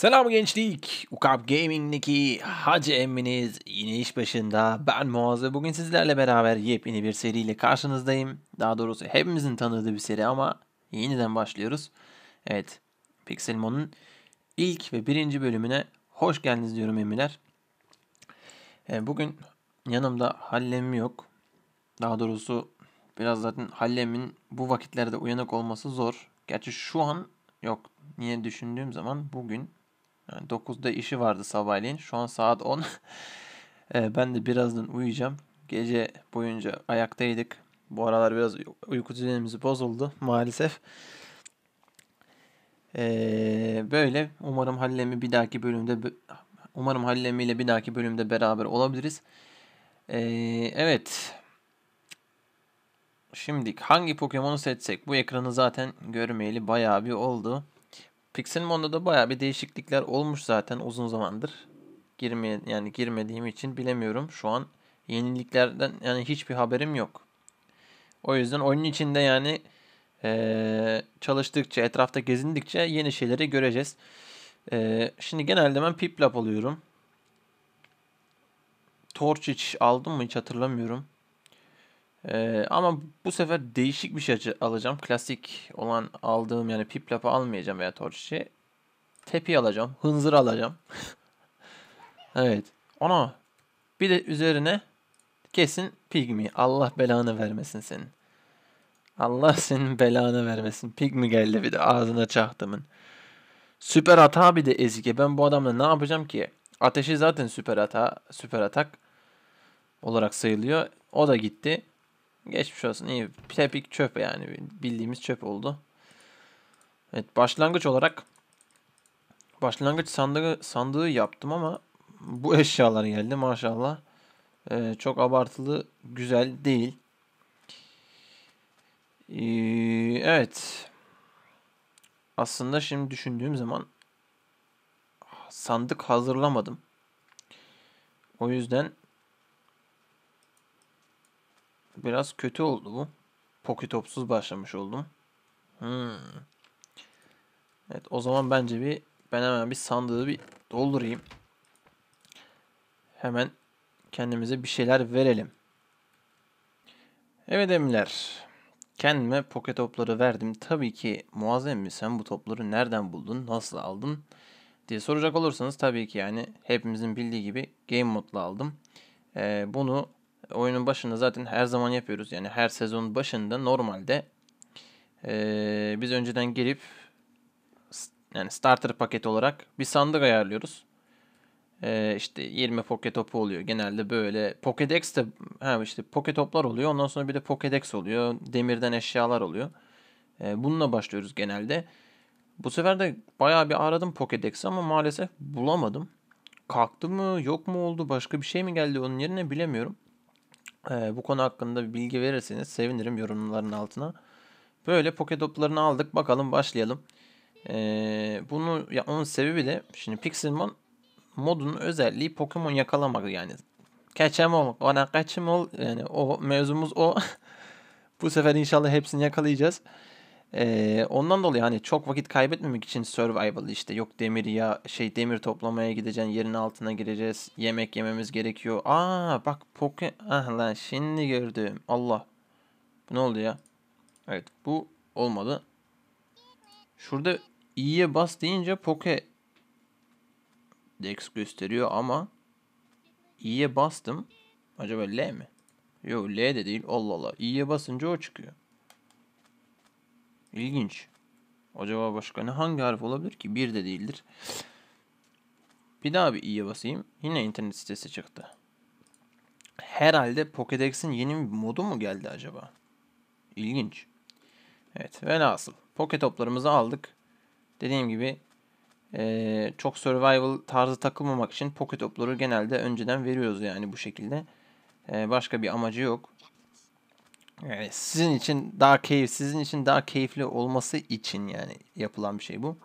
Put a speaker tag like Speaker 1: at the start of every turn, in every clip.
Speaker 1: Selam gençlik. Ukap Gaming'deki hacı emminiz yine iş başında. Ben Muaz ve bugün sizlerle beraber yepyeni bir seriyle karşınızdayım. Daha doğrusu hepimizin tanıdığı bir seri ama yeniden başlıyoruz. Evet, Pixelmon'un ilk ve birinci bölümüne hoş geldiniz diyorum emiler. E, bugün yanımda Hallemim yok. Daha doğrusu biraz zaten Hallem'in bu vakitlerde uyanık olması zor. Gerçi şu an yok. Niye düşündüğüm zaman bugün 9'da işi vardı sabahleyin. Şu an saat 10. Ee, ben de birazdan uyuyacağım. Gece boyunca ayaktaydık. Bu aralar biraz uyku düzenimiz bozuldu maalesef. Ee, böyle umarım hallemi bir dahaki bölümde umarım Halil'emi ile bir dahaki bölümde beraber olabiliriz. Ee, evet. Şimdi hangi Pokemon'u seçsek? Bu ekranı zaten görmeyeli bayağı bir oldu. Pixelmon'da da baya bir değişiklikler olmuş zaten uzun zamandır. girme yani girmediğim için bilemiyorum. Şu an yeniliklerden yani hiçbir haberim yok. O yüzden oyunun içinde yani ee, çalıştıkça, etrafta gezindikçe yeni şeyleri göreceğiz. E, şimdi genelde ben piplap alıyorum. Torch hiç aldım mı hiç hatırlamıyorum. Ee, ama bu sefer değişik bir şey alacağım. Klasik olan aldığım yani piplapı almayacağım veya torçişi. Tepi alacağım. Hınzır alacağım. evet. Ona bir de üzerine kesin pigmi. Allah belanı vermesin senin. Allah senin belanı vermesin. Pigmi geldi bir de ağzına çaktımın Süper hata bir de ezike. Ben bu adamla ne yapacağım ki? Ateşi zaten süper hata, süper atak olarak sayılıyor. O da gitti. Geçmiş olsun. İyi. Tepik çöp yani. Bildiğimiz çöp oldu. Evet başlangıç olarak başlangıç sandığı, sandığı yaptım ama bu eşyalar geldi maşallah. Ee, çok abartılı güzel değil. Ee, evet. Aslında şimdi düşündüğüm zaman sandık hazırlamadım. O yüzden Biraz kötü oldu bu. Poki topsuz başlamış oldum. Hmm. Evet o zaman bence bir ben hemen bir sandığı bir doldurayım. Hemen kendimize bir şeyler verelim. Evet Emiler. Kendime poket topları verdim. Tabii ki muazzam mi sen bu topları nereden buldun, nasıl aldın diye soracak olursanız tabii ki yani hepimizin bildiği gibi game modla aldım. Ee, bunu oyunun başında zaten her zaman yapıyoruz. Yani her sezon başında normalde e, biz önceden girip yani starter paket olarak bir sandık ayarlıyoruz. E, işte 20 poke topu oluyor. Genelde böyle Pokédex de ha işte poke toplar oluyor. Ondan sonra bir de Pokédex oluyor. Demirden eşyalar oluyor. E, bununla başlıyoruz genelde. Bu sefer de bayağı bir aradım Pokédex'i ama maalesef bulamadım kalktı mı yok mu oldu başka bir şey mi geldi onun yerine bilemiyorum e, bu konu hakkında bir bilgi verirseniz sevinirim yorumların altına. Böyle poke aldık. Bakalım başlayalım. E, bunu ya onun sebebi de şimdi Pixelmon modunun özelliği Pokemon yakalamak yani. Kaçamol, ona ol yani o mevzumuz o. bu sefer inşallah hepsini yakalayacağız. Ee, ondan dolayı hani çok vakit kaybetmemek için survival işte yok demir ya şey demir toplamaya gideceksin yerin altına gireceğiz yemek yememiz gerekiyor. Aa bak poke ah lan şimdi gördüm Allah bu ne oldu ya evet bu olmadı. Şurada iyiye bas deyince poke dex gösteriyor ama iyiye bastım acaba L mi? Yok L de değil Allah Allah iyiye basınca o çıkıyor. İlginç. Acaba başka ne hangi harf olabilir ki? Bir de değildir. Bir daha bir i'ye basayım. Yine internet sitesi çıktı. Herhalde Pokédex'in yeni bir modu mu geldi acaba? İlginç. Evet Ve Poke toplarımızı aldık. Dediğim gibi ee, çok survival tarzı takılmamak için poke genelde önceden veriyoruz yani bu şekilde. Ee, başka bir amacı yok. Yani sizin için daha keyif, sizin için daha keyifli olması için yani yapılan bir şey bu.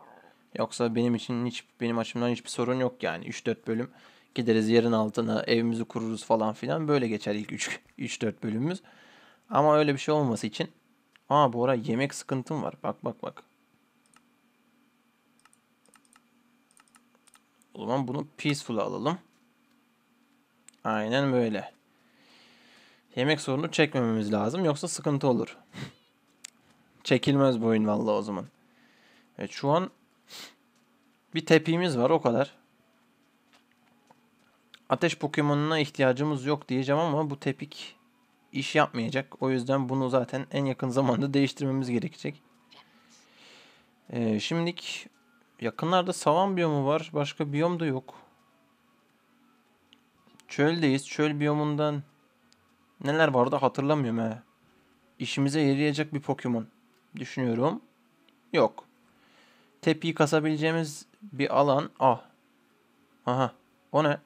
Speaker 1: Yoksa benim için hiç benim açımdan hiçbir sorun yok yani. 3-4 bölüm gideriz yerin altına, evimizi kururuz falan filan. Böyle geçer ilk 3 4 bölümümüz. Ama öyle bir şey olması için Aa bu ara yemek sıkıntım var. Bak bak bak. O zaman bunu peaceful alalım. Aynen böyle yemek sorunu çekmememiz lazım yoksa sıkıntı olur. Çekilmez bu oyun valla o zaman. Evet şu an bir tepimiz var o kadar. Ateş Pokemon'una ihtiyacımız yok diyeceğim ama bu tepik iş yapmayacak. O yüzden bunu zaten en yakın zamanda değiştirmemiz gerekecek. Ee, şimdilik yakınlarda savan biyomu var. Başka biyom da yok. Çöldeyiz. Çöl biyomundan Neler vardı hatırlamıyorum he. İşimize yarayacak bir Pokemon. Düşünüyorum. Yok. Tepiyi kasabileceğimiz bir alan. Ah. Aha. O ne?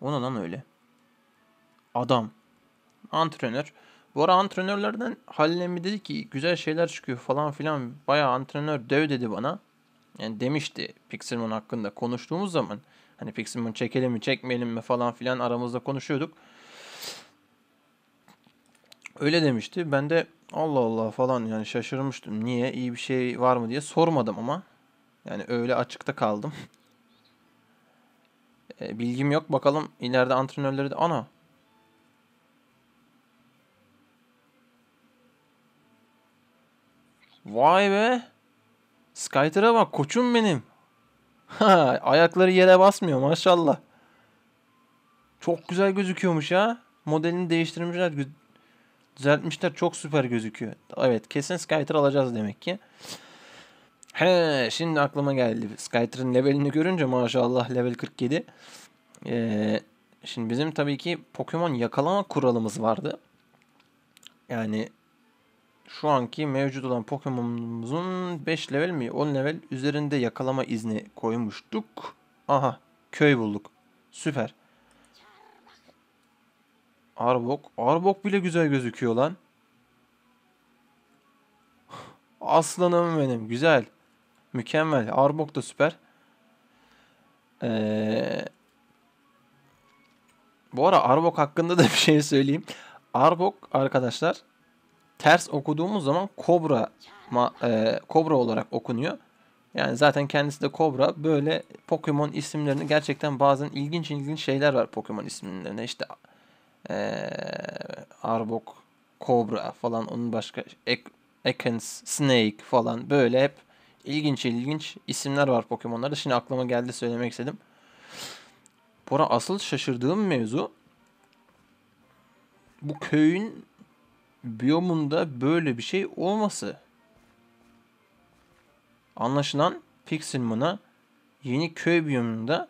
Speaker 1: O ne lan öyle? Adam. Antrenör. Bu ara antrenörlerden Halil'e dedi ki güzel şeyler çıkıyor falan filan. Bayağı antrenör dev dedi bana. Yani demişti Pixelmon hakkında konuştuğumuz zaman. Hani Pixelmon çekelim mi çekmeyelim mi falan filan aramızda konuşuyorduk. Öyle demişti. Ben de Allah Allah falan yani şaşırmıştım. Niye? iyi bir şey var mı diye sormadım ama. Yani öyle açıkta kaldım. e, bilgim yok. Bakalım ileride antrenörleri de ana Vay be. Skyter'a bak koçum benim. Ha, ayakları yere basmıyor maşallah. Çok güzel gözüküyormuş ya. Modelini değiştirmişler. Düzeltmişler çok süper gözüküyor. Evet kesin Skyter alacağız demek ki. He şimdi aklıma geldi. Skyter'ın levelini görünce maşallah level 47. Ee, şimdi bizim tabii ki Pokemon yakalama kuralımız vardı. Yani şu anki mevcut olan Pokemon'umuzun 5 level mi 10 level üzerinde yakalama izni koymuştuk. Aha köy bulduk. Süper. Arbok. Arbok bile güzel gözüküyor lan. Aslanım benim. Güzel. Mükemmel. Arbok da süper. Ee, bu ara Arbok hakkında da bir şey söyleyeyim. Arbok arkadaşlar ters okuduğumuz zaman kobra ma, e, kobra olarak okunuyor. Yani zaten kendisi de kobra. Böyle Pokemon isimlerini gerçekten bazen ilginç ilginç şeyler var Pokemon isimlerine. İşte e, Arbok, Cobra falan onun başka Ek, Ekans, Snake falan böyle hep ilginç ilginç isimler var Pokemon'larda. Şimdi aklıma geldi söylemek istedim. Bora asıl şaşırdığım mevzu bu köyün biyomunda böyle bir şey olması. Anlaşılan Pixelmon'a yeni köy biyomunda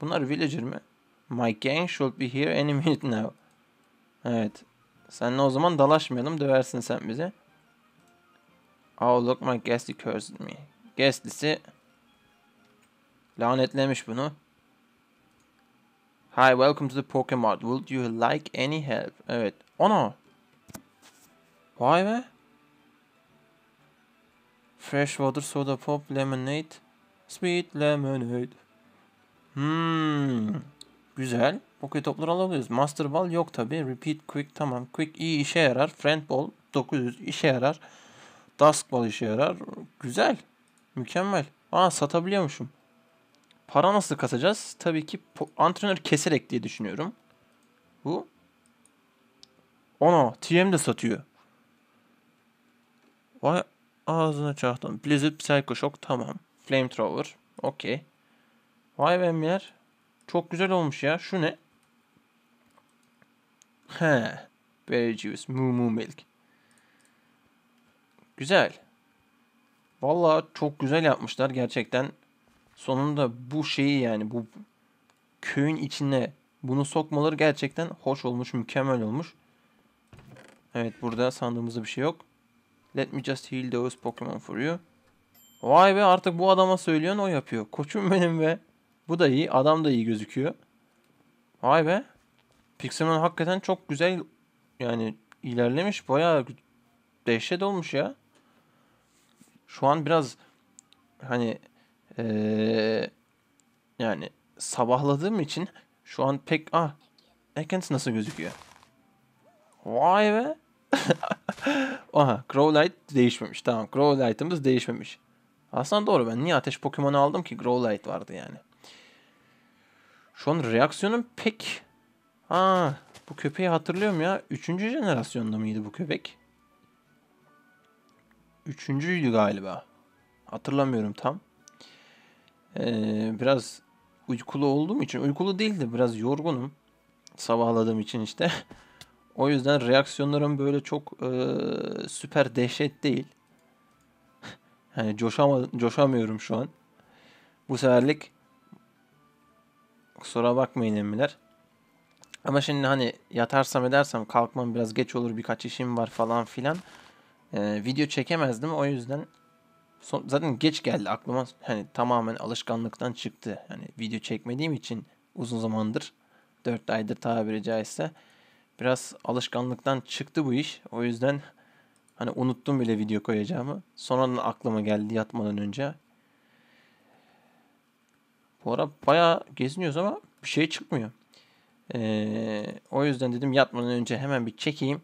Speaker 1: bunlar villager mi? My gang should be here any minute now. Evet. Senle o zaman dalaşmayalım. Döversin sen bize. Oh look my guest he cursed me. Guestlisi lanetlemiş bunu. Hi, welcome to the Pokemon. Would you like any help? Evet. Ona. Vay be. Fresh water soda pop lemonade. Sweet lemonade. Hmm. Güzel. Okey topları alabiliyoruz. Master Ball yok tabi. Repeat Quick tamam. Quick iyi işe yarar. Friend Ball 900 işe yarar. Dusk Ball işe yarar. Güzel. Mükemmel. Aa satabiliyormuşum. Para nasıl kasacağız? Tabii ki antrenör keserek diye düşünüyorum. Bu. Ona TM de satıyor. Vay ağzına çarptım. Blizzard Psycho Shock tamam. Flamethrower. Okey. Vay be Emir. Çok güzel olmuş ya. Şu ne? He. Berry juice. Moo moo milk. Güzel. Valla çok güzel yapmışlar gerçekten. Sonunda bu şeyi yani bu köyün içine bunu sokmaları gerçekten hoş olmuş, mükemmel olmuş. Evet burada sandığımızda bir şey yok. Let me just heal those Pokemon for you. Vay be artık bu adama söylüyorsun o yapıyor. Koçum benim be. Bu da iyi. Adam da iyi gözüküyor. Vay be. Pixelmon hakikaten çok güzel yani ilerlemiş. Bayağı dehşet olmuş ya. Şu an biraz hani ee, yani sabahladığım için şu an pek ah Ekent nasıl gözüküyor? Vay be. Aha Growlight değişmemiş. Tamam Growlightımız değişmemiş. Aslında doğru ben niye ateş Pokemon'u aldım ki Growlight vardı yani. Şu an reaksiyonun pek... Aa, bu köpeği hatırlıyorum ya. Üçüncü jenerasyonda mıydı bu köpek? Üçüncüydü galiba. Hatırlamıyorum tam. Ee, biraz uykulu olduğum için. Uykulu değildi. Biraz yorgunum. Sabahladığım için işte. o yüzden reaksiyonlarım böyle çok e, süper dehşet değil. yani coşama, coşamıyorum şu an. Bu seferlik Kusura bakmayın emmiler. Ama şimdi hani yatarsam edersem kalkmam biraz geç olur birkaç işim var falan filan. Ee, video çekemezdim o yüzden son, zaten geç geldi aklıma hani tamamen alışkanlıktan çıktı. Hani video çekmediğim için uzun zamandır 4 aydır tabiri caizse biraz alışkanlıktan çıktı bu iş. O yüzden hani unuttum bile video koyacağımı. Sonradan aklıma geldi yatmadan önce. Bu ara bayağı geziniyoruz ama bir şey çıkmıyor. Ee, o yüzden dedim yatmadan önce hemen bir çekeyim.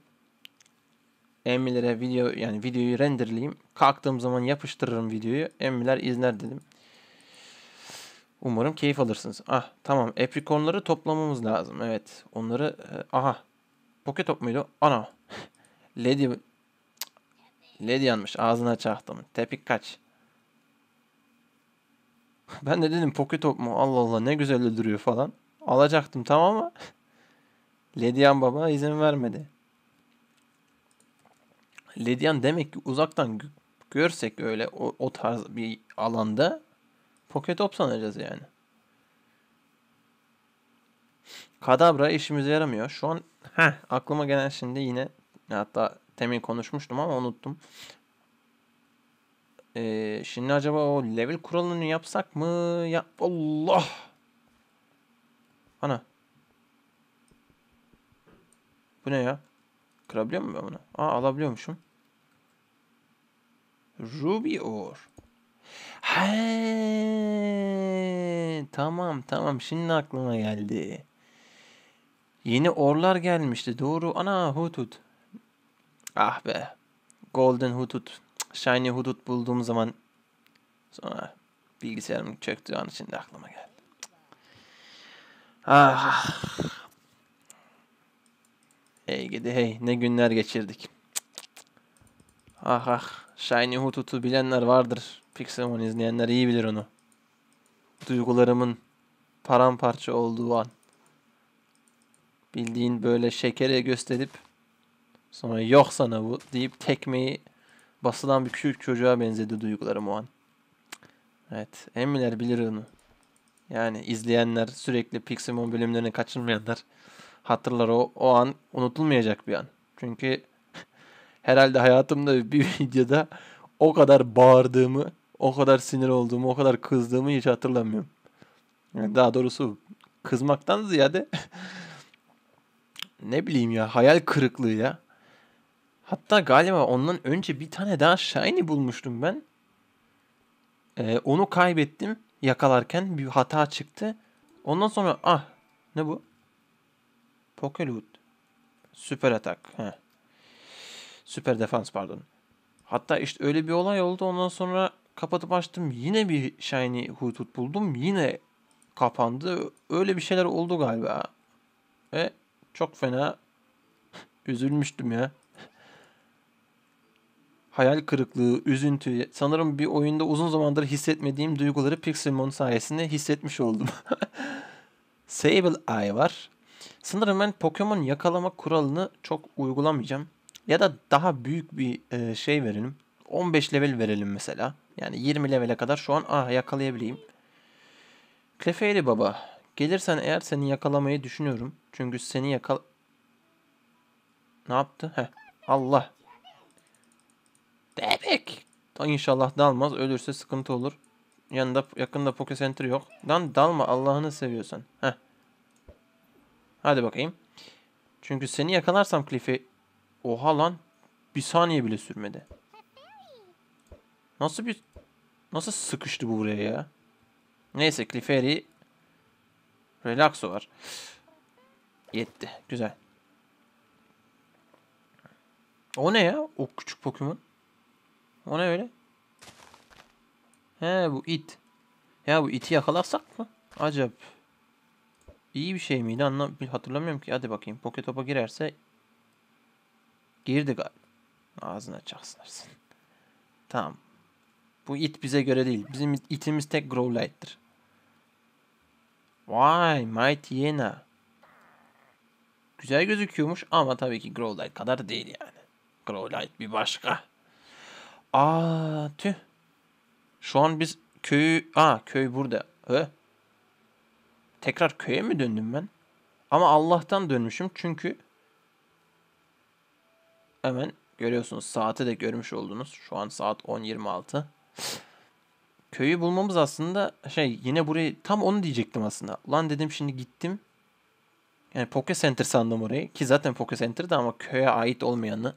Speaker 1: Emmiler'e video yani videoyu renderleyeyim. Kalktığım zaman yapıştırırım videoyu. Emmiler izler dedim. Umarım keyif alırsınız. Ah tamam. Eprikonları toplamamız lazım. Evet. Onları e, aha. Poke top muydu? Ana. Lady Lady yanmış. Ağzına çaktım. Ah, Tepik kaç. Ben de dedim pocket top mu? Allah Allah ne güzel duruyor falan. Alacaktım tamam mı? Ledian baba izin vermedi. Ledian demek ki uzaktan görsek öyle o, o tarz bir alanda pocket top sanacağız yani. Kadabra işimize yaramıyor. Şu an heh, aklıma gelen şimdi yine hatta temin konuşmuştum ama unuttum. Ee, şimdi acaba o level kuralını yapsak mı? Ya Allah! Ana. Bu ne ya? Kırabiliyor muyum ben bunu? Aa alabiliyormuşum. Ruby or. He, tamam tamam şimdi aklıma geldi. Yeni orlar gelmişti doğru. Ana hutut. Ah be. Golden hutut. Shiny Hudut bulduğum zaman sonra bilgisayarım çöktüğü an içinde aklıma geldi. Ah. Hey gidi hey ne günler geçirdik. Ah ah. Shiny Hutut'u bilenler vardır. Pixelmon izleyenler iyi bilir onu. Duygularımın paramparça olduğu an. Bildiğin böyle şekere gösterip sonra yok sana bu deyip tekmeyi basılan bir küçük çocuğa benzedi duygularım o an. Evet. Emiler bilir onu. Yani izleyenler sürekli Pixelmon bölümlerini kaçırmayanlar hatırlar o, o an unutulmayacak bir an. Çünkü herhalde hayatımda bir videoda o kadar bağırdığımı, o kadar sinir olduğumu, o kadar kızdığımı hiç hatırlamıyorum. Yani daha doğrusu kızmaktan ziyade ne bileyim ya hayal kırıklığı ya. Hatta galiba ondan önce bir tane daha Shiny bulmuştum ben. Ee, onu kaybettim yakalarken bir hata çıktı. Ondan sonra ah ne bu? Pokeloot. Süper atak. Heh. Süper defans pardon. Hatta işte öyle bir olay oldu. Ondan sonra kapatıp açtım. Yine bir shiny hudut buldum. Yine kapandı. Öyle bir şeyler oldu galiba. Ve çok fena üzülmüştüm ya hayal kırıklığı, üzüntü. Sanırım bir oyunda uzun zamandır hissetmediğim duyguları Pixelmon sayesinde hissetmiş oldum. Sable Eye var. Sanırım ben Pokemon yakalama kuralını çok uygulamayacağım. Ya da daha büyük bir e, şey verelim. 15 level verelim mesela. Yani 20 levele kadar şu an ah yakalayabileyim. Clefairy baba. Gelirsen eğer seni yakalamayı düşünüyorum. Çünkü seni yakal... Ne yaptı? Heh. Allah. Debek. Da inşallah dalmaz. Ölürse sıkıntı olur. Yanında yakında Poke Center yok. Lan dalma Allah'ını seviyorsan. Heh. Hadi bakayım. Çünkü seni yakalarsam Cliff'i... Oha lan. Bir saniye bile sürmedi. Nasıl bir... Nasıl sıkıştı bu buraya ya? Neyse Clefairy... Relaxo var. Yetti. Güzel. O ne ya? O küçük Pokemon. O ne öyle? He bu it. Ya bu iti yakalarsak mı? Acaba İyi bir şey miydi Anla, hatırlamıyorum ki. Hadi bakayım. Poke topa girerse girdi galiba. Ağzını açarsın. Tamam. Bu it bize göre değil. Bizim itimiz tek Growlite'dir. Vay Mighty Yena. Güzel gözüküyormuş ama tabii ki Growlite kadar değil yani. Growlite bir başka. Aa tüh. Şu an biz köyü... Aa köy burada. Hı? Tekrar köye mi döndüm ben? Ama Allah'tan dönmüşüm çünkü... Hemen görüyorsunuz saati de görmüş oldunuz. Şu an saat 10.26. Köyü bulmamız aslında şey yine burayı tam onu diyecektim aslında. Lan dedim şimdi gittim. Yani Poke Center sandım orayı ki zaten Poké Center'da ama köye ait olmayanı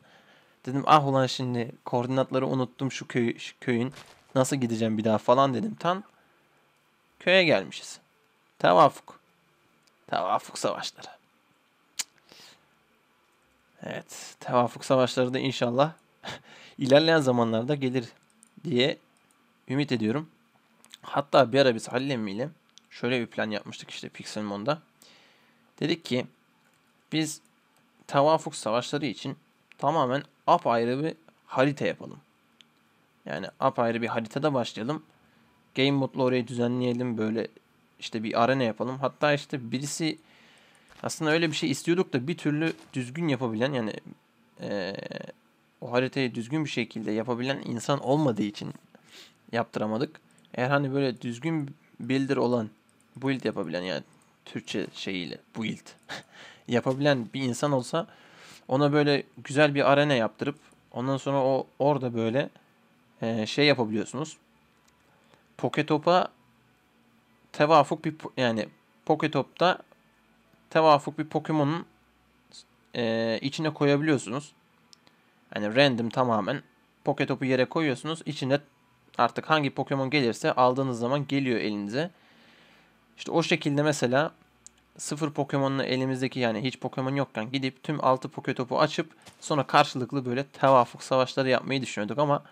Speaker 1: Dedim ah ulan şimdi koordinatları unuttum şu, köy, şu köyün. Nasıl gideceğim bir daha falan dedim. Tam köye gelmişiz. Tevafuk. Tevafuk savaşları. Evet. Tevafuk savaşları da inşallah ilerleyen zamanlarda gelir diye ümit ediyorum. Hatta bir ara biz Halil ile şöyle bir plan yapmıştık işte Pixelmon'da. Dedik ki biz tevafuk savaşları için tamamen apayrı bir harita yapalım. Yani apayrı bir haritada başlayalım. Game modlu orayı düzenleyelim. Böyle işte bir arena yapalım. Hatta işte birisi aslında öyle bir şey istiyorduk da bir türlü düzgün yapabilen yani e, o haritayı düzgün bir şekilde yapabilen insan olmadığı için yaptıramadık. Eğer hani böyle düzgün builder olan build yapabilen yani Türkçe şeyiyle build yapabilen bir insan olsa ona böyle güzel bir arena yaptırıp ondan sonra o orada böyle e, şey yapabiliyorsunuz. Poketop'a tevafuk bir yani Poketop'ta tevafuk bir Pokemon'un e, içine koyabiliyorsunuz. Yani random tamamen Poketop'u yere koyuyorsunuz. İçinde artık hangi Pokemon gelirse aldığınız zaman geliyor elinize. İşte o şekilde mesela sıfır Pokemon'la elimizdeki yani hiç Pokemon yokken gidip tüm altı Poketopu açıp sonra karşılıklı böyle tevafuk savaşları yapmayı düşünüyorduk ama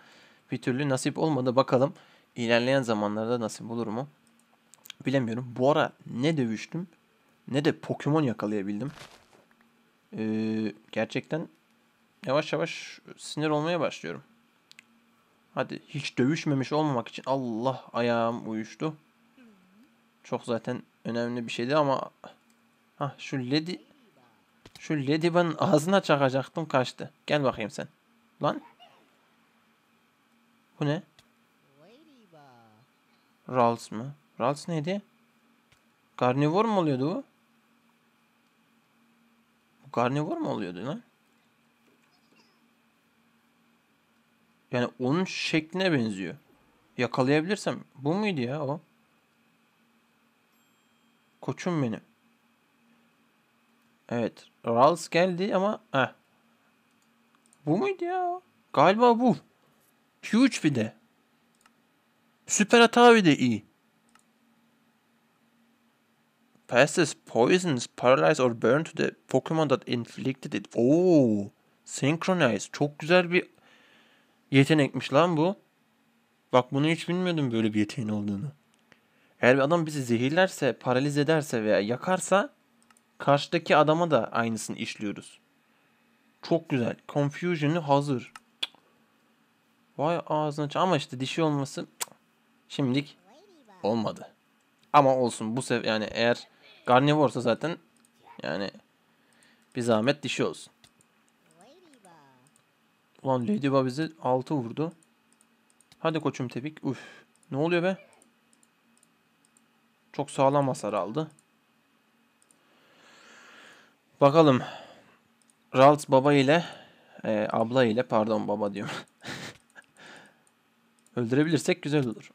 Speaker 1: bir türlü nasip olmadı. Bakalım ilerleyen zamanlarda nasip olur mu? Bilemiyorum. Bu ara ne dövüştüm ne de Pokemon yakalayabildim. Ee, gerçekten yavaş yavaş sinir olmaya başlıyorum. Hadi hiç dövüşmemiş olmamak için Allah ayağım uyuştu. Çok zaten önemli bir şeydi ama ha şu lady şu ledi ben ağzına çakacaktım kaçtı. Gel bakayım sen. Lan. Bu ne? Rals mı? Rals neydi? Karnivor mu oluyordu bu? Bu karnivor mu oluyordu lan? Yani onun şekline benziyor. Yakalayabilirsem. Bu muydu ya o? Koçum benim. Evet. Rals geldi ama heh. Bu muydu ya? Galiba bu. Huge bir de. Süper hata bir de iyi. Passes poisons, paralyze or burn to the Pokemon that inflicted it. Oo, synchronize. Çok güzel bir yetenekmiş lan bu. Bak bunu hiç bilmiyordum böyle bir yeteneğin olduğunu. Eğer bir adam bizi zehirlerse, paraliz ederse veya yakarsa karşıdaki adama da aynısını işliyoruz. Çok güzel. Confusion'u hazır. Cık. Vay ağzına ama işte dişi olması şimdilik olmadı. Ama olsun bu sev yani eğer Garnivor'sa zaten yani bir zahmet dişi olsun. Ulan Ladybug bizi 6 vurdu. Hadi koçum tebik. Uf. Ne oluyor be? Çok sağlam hasar aldı. Bakalım. Ralts baba ile e, abla ile pardon baba diyorum. Öldürebilirsek güzel olur.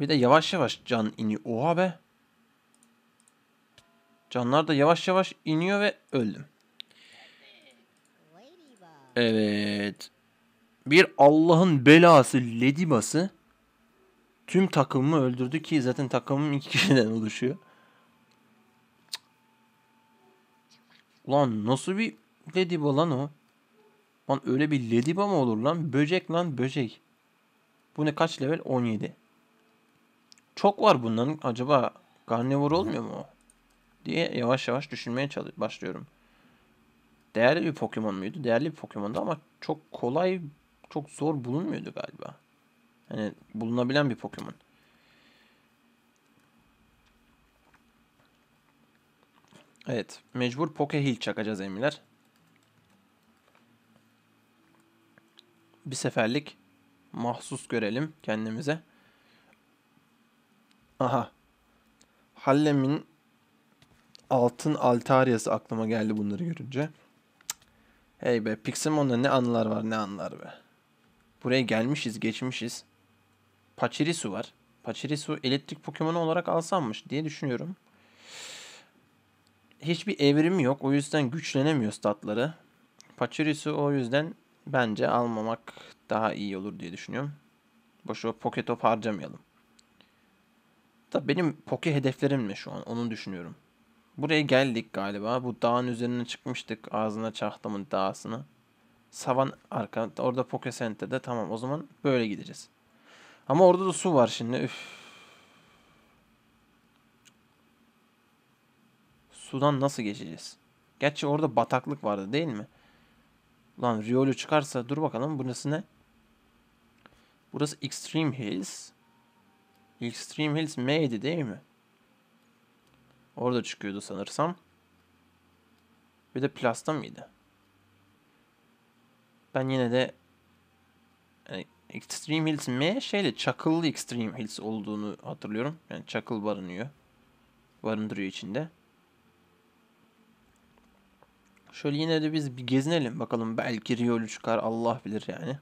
Speaker 1: Bir de yavaş yavaş can iniyor. Oha be. Canlar da yavaş yavaş iniyor ve öldüm. Evet. Bir Allah'ın belası Ledibas'ı Tüm takımımı öldürdü ki zaten takımım iki kişiden oluşuyor. Ulan nasıl bir Lediba lan o? Lan öyle bir Lediba mı olur lan? Böcek lan böcek. Bu ne kaç level? 17. Çok var bunların. Acaba karnivor olmuyor mu o? Diye yavaş yavaş düşünmeye başlıyorum. Değerli bir Pokemon muydu? Değerli bir Pokemon'du ama çok kolay, çok zor bulunmuyordu galiba. Hani bulunabilen bir Pokemon. Evet. Mecbur Poke Hill çakacağız emiler. Bir seferlik mahsus görelim kendimize. Aha. Hallem'in altın altaryası aklıma geldi bunları görünce. Hey be Pixelmon'da ne anılar var ne anılar be. Buraya gelmişiz geçmişiz. Pachirisu var. Pachirisu elektrik Pokemon olarak alsanmış diye düşünüyorum. Hiçbir evrim yok. O yüzden güçlenemiyor statları. Pachirisu o yüzden bence almamak daha iyi olur diye düşünüyorum. Boşu Poké harcamayalım. Da benim Poke hedeflerim mi şu an onu düşünüyorum. Buraya geldik galiba. Bu dağın üzerine çıkmıştık. Ağzına çahtımın dağısını. Savan arka. Orada Poke Center'da tamam o zaman böyle gideceğiz. Ama orada da su var şimdi. Üf. Sudan nasıl geçeceğiz? Gerçi orada bataklık vardı değil mi? Lan Riolu çıkarsa dur bakalım burası ne? Burası Extreme Hills. Extreme Hills M'ydi değil mi? Orada çıkıyordu sanırsam. Bir de Plas'ta mıydı? Ben yine de Extreme Hills M şeyle çakıllı Extreme Hills olduğunu hatırlıyorum. Yani çakıl barınıyor. Barındırıyor içinde. Şöyle yine de biz bir gezinelim bakalım. Belki Riolu çıkar Allah bilir yani.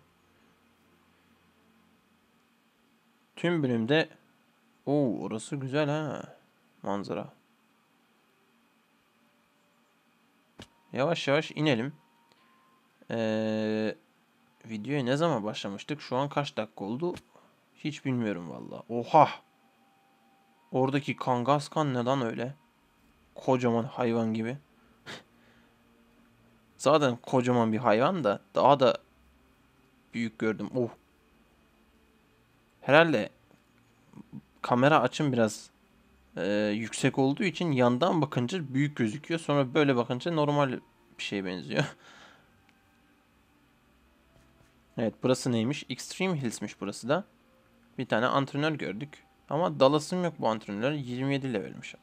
Speaker 1: Tüm bölümde o, orası güzel ha. Manzara. Yavaş yavaş inelim. Ee, Videoya ne zaman başlamıştık? Şu an kaç dakika oldu? Hiç bilmiyorum valla. Oha! Oradaki Kangaskhan neden öyle? Kocaman hayvan gibi. Zaten kocaman bir hayvan da daha da büyük gördüm. Oh. Herhalde kamera açım biraz e, yüksek olduğu için yandan bakınca büyük gözüküyor. Sonra böyle bakınca normal bir şeye benziyor. Evet burası neymiş? Extreme Hills'miş burası da. Bir tane antrenör gördük. Ama dalasım yok bu antrenör. 27 levelmiş.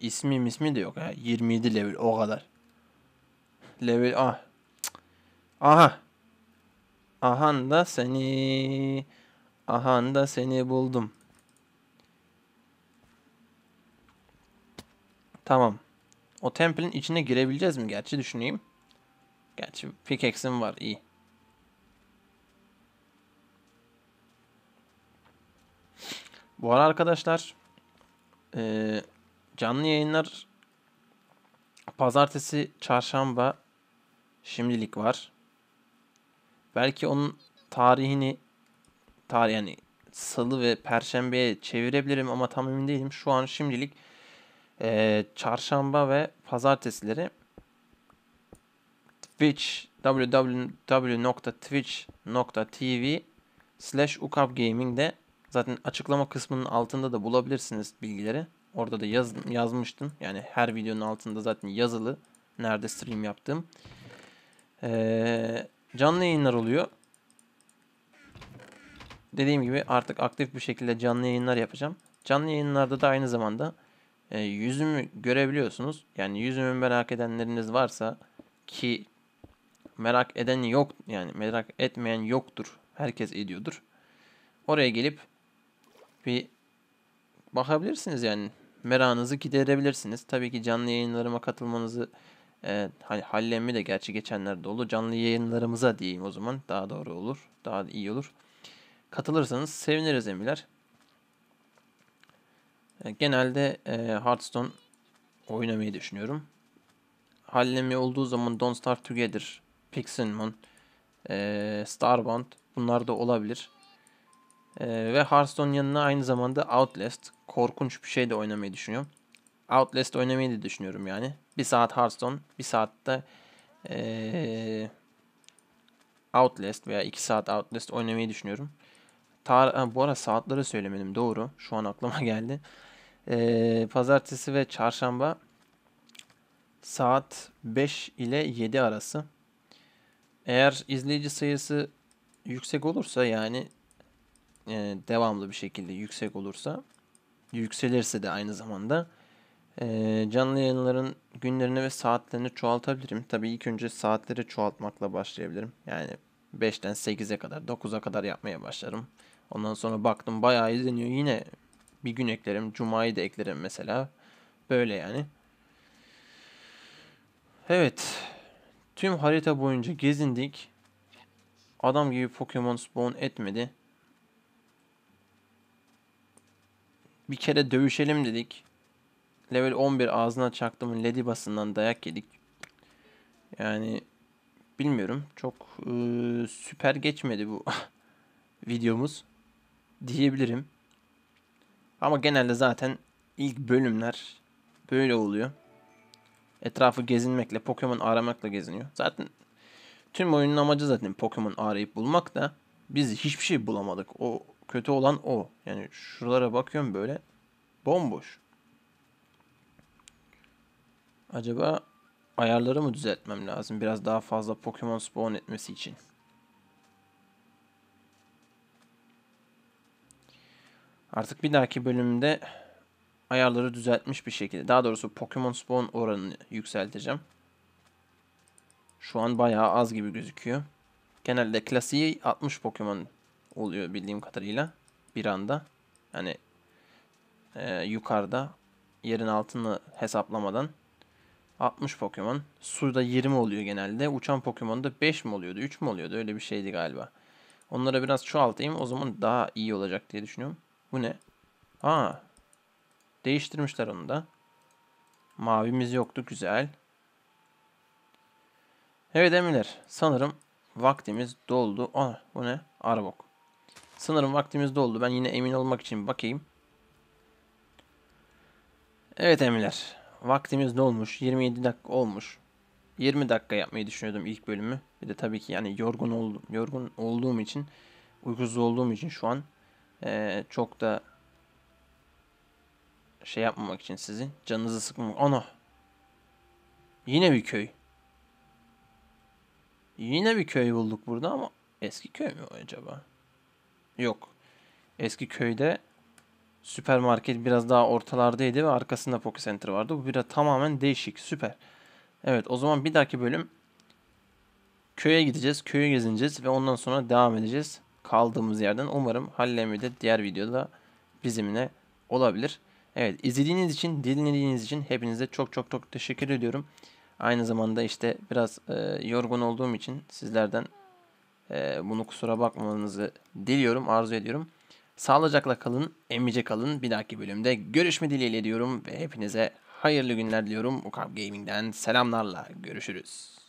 Speaker 1: İsmi ismi de yok ha. 27 level o kadar. Level ah. Aha. Ahan da seni. Ahan da seni buldum. Tamam. O temple'in içine girebileceğiz mi gerçi düşüneyim. Gerçi pickaxe'im var iyi. Bu ara arkadaşlar e, canlı yayınlar pazartesi, çarşamba şimdilik var. Belki onun tarihini tarih yani salı ve perşembeye çevirebilirim ama tam emin değilim. Şu an şimdilik e, çarşamba ve pazartesileri Twitch www.twitch.tv slash ukapgaming'de Zaten açıklama kısmının altında da bulabilirsiniz bilgileri. Orada da yaz, yazmıştım. Yani her videonun altında zaten yazılı. Nerede stream yaptım. Ee, canlı yayınlar oluyor. Dediğim gibi artık aktif bir şekilde canlı yayınlar yapacağım. Canlı yayınlarda da aynı zamanda e, yüzümü görebiliyorsunuz. Yani yüzümü merak edenleriniz varsa ki merak eden yok yani merak etmeyen yoktur. Herkes ediyordur. Oraya gelip bir bakabilirsiniz yani. Meranızı giderebilirsiniz. Tabii ki canlı yayınlarıma katılmanızı e, hani hallemi de gerçi geçenlerde oldu Canlı yayınlarımıza diyeyim o zaman. Daha doğru olur. Daha iyi olur. Katılırsanız seviniriz emiler. E, genelde e, Hearthstone oynamayı düşünüyorum. Hallemi olduğu zaman Don't Start Together, Pixelmon, e, Starbound bunlar da olabilir. Ee, ve Hearthstone yanına aynı zamanda Outlast korkunç bir şey de oynamayı düşünüyorum. Outlast oynamayı da düşünüyorum yani. Bir saat Hearthstone, bir saatte ee, Outlast veya iki saat Outlast oynamayı düşünüyorum. Tar ha, bu ara saatleri söylemedim doğru. Şu an aklıma geldi. Ee, pazartesi ve çarşamba saat 5 ile 7 arası. Eğer izleyici sayısı yüksek olursa yani e, devamlı bir şekilde yüksek olursa yükselirse de aynı zamanda e, canlı yayınların günlerini ve saatlerini çoğaltabilirim. Tabii ilk önce saatleri çoğaltmakla başlayabilirim. Yani 5'ten 8'e kadar 9'a kadar yapmaya başlarım. Ondan sonra baktım bayağı izleniyor yine bir gün eklerim. Cuma'yı da eklerim mesela. Böyle yani. Evet. Tüm harita boyunca gezindik. Adam gibi Pokemon spawn etmedi. Bir kere dövüşelim dedik. Level 11 ağzına çaktım. Lady basından dayak yedik. Yani bilmiyorum. Çok e, süper geçmedi bu videomuz diyebilirim. Ama genelde zaten ilk bölümler böyle oluyor. Etrafı gezinmekle, Pokemon aramakla geziniyor. Zaten tüm oyunun amacı zaten Pokemon arayıp bulmak da biz hiçbir şey bulamadık. O kötü olan o. Yani şuralara bakıyorum böyle bomboş. Acaba ayarları mı düzeltmem lazım? Biraz daha fazla Pokemon spawn etmesi için. Artık bir dahaki bölümde ayarları düzeltmiş bir şekilde. Daha doğrusu Pokemon spawn oranını yükselteceğim. Şu an bayağı az gibi gözüküyor. Genelde klasiği 60 Pokemon oluyor bildiğim kadarıyla bir anda. hani e, yukarıda yerin altını hesaplamadan 60 Pokemon. Suda 20 oluyor genelde. Uçan Pokemon'da 5 mi oluyordu 3 mü oluyordu öyle bir şeydi galiba. Onlara biraz çoğaltayım o zaman daha iyi olacak diye düşünüyorum. Bu ne? Aa değiştirmişler onu da. Mavimiz yoktu güzel. Evet Emiler sanırım vaktimiz doldu. Aa bu ne? Arbok. Sanırım vaktimiz doldu. Ben yine emin olmak için bakayım. Evet emirler. Vaktimiz dolmuş. 27 dakika olmuş. 20 dakika yapmayı düşünüyordum ilk bölümü. Bir de tabii ki yani yorgun oldum. Yorgun olduğum için, uykusuz olduğum için şu an ee, çok da şey yapmamak için sizin canınızı sıkmamak. Ana. Yine bir köy. Yine bir köy bulduk burada ama eski köy mü acaba? Yok. Eski köyde süpermarket biraz daha ortalardaydı ve arkasında Poké Center vardı. Bu biraz tamamen değişik. Süper. Evet o zaman bir dahaki bölüm köye gideceğiz. Köyü gezineceğiz ve ondan sonra devam edeceğiz. Kaldığımız yerden umarım Hallemi de diğer videoda bizimle olabilir. Evet izlediğiniz için, dinlediğiniz için hepinize çok çok çok teşekkür ediyorum. Aynı zamanda işte biraz e, yorgun olduğum için sizlerden e, bunu kusura bakmanızı diliyorum, arzu ediyorum. Sağlıcakla kalın, emice kalın. Bir dahaki bölümde görüşme dileğiyle diyorum ve hepinize hayırlı günler diliyorum. Ukab Gaming'den selamlarla görüşürüz.